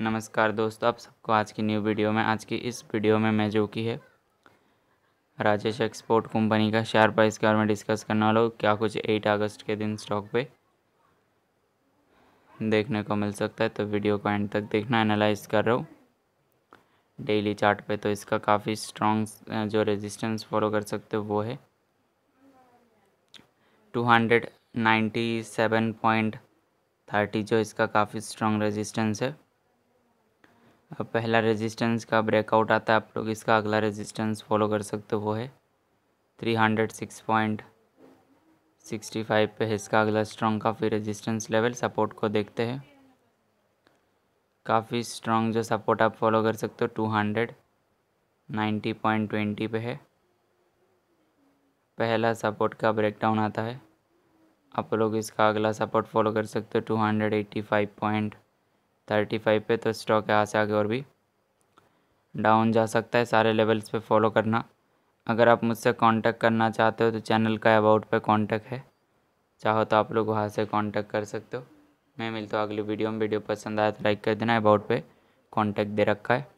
नमस्कार दोस्तों आप सबको आज की न्यू वीडियो में आज की इस वीडियो में मैं जो की है राजेश एक्सपोर्ट कंपनी का शेयर प्राइस के बारे में डिस्कस करने वाला हूँ क्या कुछ एट अगस्त के दिन स्टॉक पे देखने को मिल सकता है तो वीडियो को एंड तक देखना एनालाइज कर रहा हूँ डेली चार्ट पे तो इसका काफ़ी स्ट्रॉन्ग जो रेजिस्टेंस फॉलो कर सकते हो वो है two hundred ninety seven point thirty जो इसका काफ़ी स्ट्रॉन्ग रेजिस्टेंस है पहला रेजिस्टेंस का ब्रेकआउट आता है आप लोग इसका अगला रेजिस्टेंस फॉलो कर सकते हो वो है three hundred six point sixty five पे है इसका अगला स्ट्रॉन्ग काफ़ी रेजिस्टेंस लेवल सपोर्ट को देखते हैं काफ़ी स्ट्रॉन्ग जो सपोर्ट आप फॉलो कर सकते हो two hundred ninety point twenty पे है पहला सपोर्ट का ब्रेकडाउन आता है आप लोग इसका अगला सपोर्ट फॉलो कर सकते हो two hundred eighty five point thirty five पे तो स्टॉक यहाँ से आगे और भी डाउन जा सकता है सारे लेवल्स पे फॉलो करना अगर आप मुझसे कांटेक्ट करना चाहते हो तो चैनल का अबाउट पे कांटेक्ट है चाहो तो आप लोग वहाँ से कांटेक्ट कर सकते हो मैं मिलता हूँ अगली वीडियो में वीडियो पसंद आया तो लाइक कर देना अबाउट पे कांटेक्ट दे रखा है